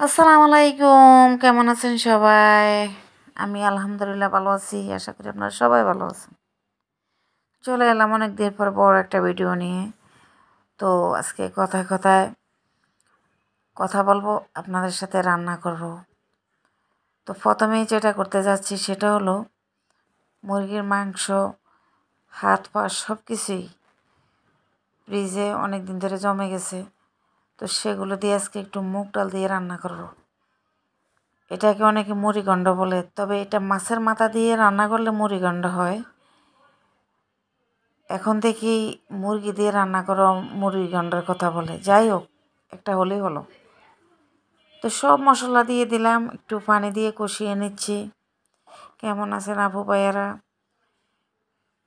আসসালামু আলাইকুম কেমন আছেন সবাই আমি আলহামদুলিল্লাহ ভালো আছি আশা করি আপনারা সবাই ভালো আছেন চলে এলাম অনেক দিন পর বড় একটা ভিডিও নিয়ে তো আজকে কথায় কথায় কথা বলবো আপনাদের সাথে রান্না করব তো প্রথমেই যেটা করতে যাচ্ছি সেটা হলো মুরগির মাংস হাত পা সব কিছুই ফ্রিজে অনেক দিন ধরে জমে গেছে তো সেগুলো দিয়ে আজকে একটু মুগ ডাল দিয়ে রান্না করবো এটাকে অনেকে মুড়িগণ্ড বলে তবে এটা মাছের মাথা দিয়ে রান্না করলে মুড়িগণ্ড হয় এখন দেখি মুরগি দিয়ে রান্না করো মুরগিগণ্ডের কথা বলে যাই হোক একটা হলেই হলো তো সব মশলা দিয়ে দিলাম একটু পানি দিয়ে কষিয়ে নিচ্ছি কেমন আছেন আবু ভাইয়ারা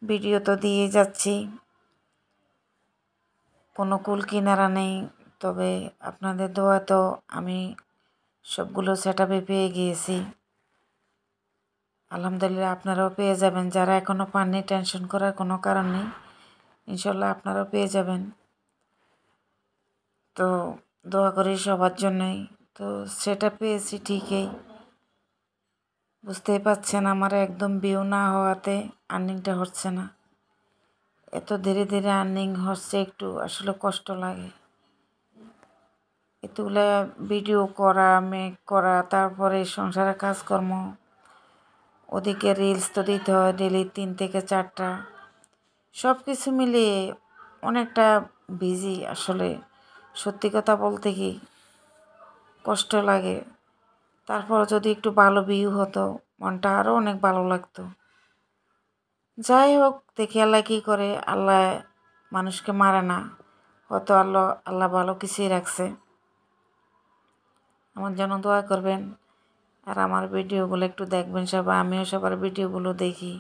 ভিডিও তো দিয়ে যাচ্ছি কোনো কুল কিনারা নেই তবে আপনাদের দোয়া তো আমি সবগুলো সেট পেয়ে গিয়েছি আলহামদুলিল্লাহ আপনারাও পেয়ে যাবেন যারা এখনও পাননি টেনশন করার কোনো কারণ নেই ইনশাল্লাহ আপনারাও পেয়ে যাবেন তো দোয়া করি সবার জন্যই তো সেটা পেয়েছি ঠিকই বুঝতেই পারছেন আমার একদম ভিউ না হওয়াতে আর্নিংটা হচ্ছে না এত ধীরে ধীরে আর্নিং হচ্ছে একটু আসলে কষ্ট লাগে তুলে ভিডিও করা মেক করা তারপরে সংসারের কাজকর্ম ওদিকে রিলস তো দিতে হয় ডেলি তিন থেকে চারটা সব কিছু মিলিয়ে অনেকটা বিজি আসলে সত্যি কথা বলতে কি কষ্ট লাগে তারপর যদি একটু ভালো ভিউ হতো মনটা আরও অনেক ভালো লাগতো যাই হোক দেখি আল্লাহ কী করে আল্লাহ মানুষকে মারে না হয়তো আল্লাহ আল্লাহ ভালো কিছুই রাখছে আমার জন্য দোয়া করবেন আর আমার ভিডিওগুলো একটু দেখবেন সবাই আমিও সবার ভিডিওগুলো দেখি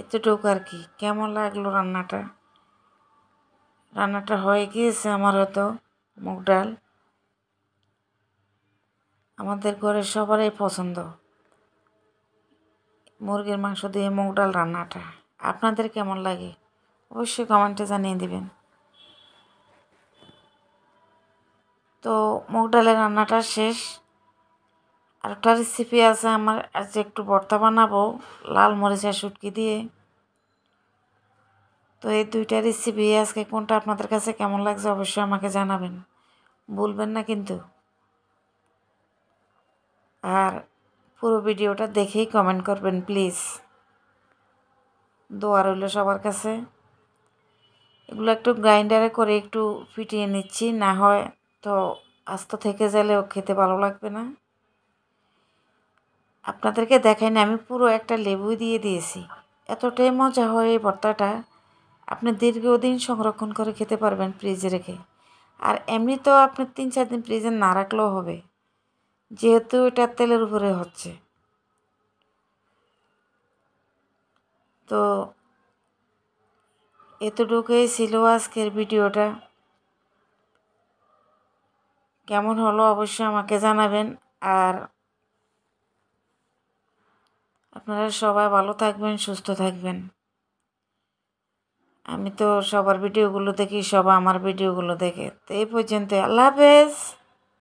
এতটুকু আর কি কেমন লাগলো রান্নাটা রান্নাটা হয়ে গিয়েছে আমার হয়তো মুগ ডাল আমাদের ঘরে সবারই পছন্দ মুরগির মাংস দিয়ে মুগ ডাল রান্নাটা আপনাদের কেমন লাগে অবশ্যই কমেন্টে জানিয়ে দিবেন তো মুগ ডালের রান্নাটা শেষ আরেকটা রেসিপি আছে আমার আজ একটু ভর্তা বানাবো লাল মরিচের শুটকি দিয়ে তো এই দুইটা রেসিপি আজকে কোনটা আপনাদের কাছে কেমন লাগছে অবশ্যই আমাকে জানাবেন বলবেন না কিন্তু আর পুরো ভিডিওটা দেখেই কমেন্ট করবেন প্লিজ দোয়া রইল সবার কাছে এগুলো একটু গ্রাইন্ডারে করে একটু ফিটিয়ে নিচ্ছি না হয় তো আস্ত থেকে ও খেতে ভালো লাগবে না আপনাদেরকে দেখাই না আমি পুরো একটা লেবু দিয়ে দিয়েছি এতটাই মজা হয় এই ভর্তাটা আপনি দীর্ঘদিন সংরক্ষণ করে খেতে পারবেন ফ্রিজে রেখে আর এমনি তো আপনি তিন চার দিন ফ্রিজে না রাখলেও হবে যেহেতু এটা তেলের উপরে হচ্ছে তো এতটুকুই ছিল আজকের ভিডিওটা কেমন হলো অবশ্যই আমাকে জানাবেন আর আপনারা সবাই ভালো থাকবেন সুস্থ থাকবেন আমি তো সবার ভিডিওগুলো দেখি সবাই আমার ভিডিওগুলো দেখে তো এই পর্যন্ত আল্লাহ হাফেজ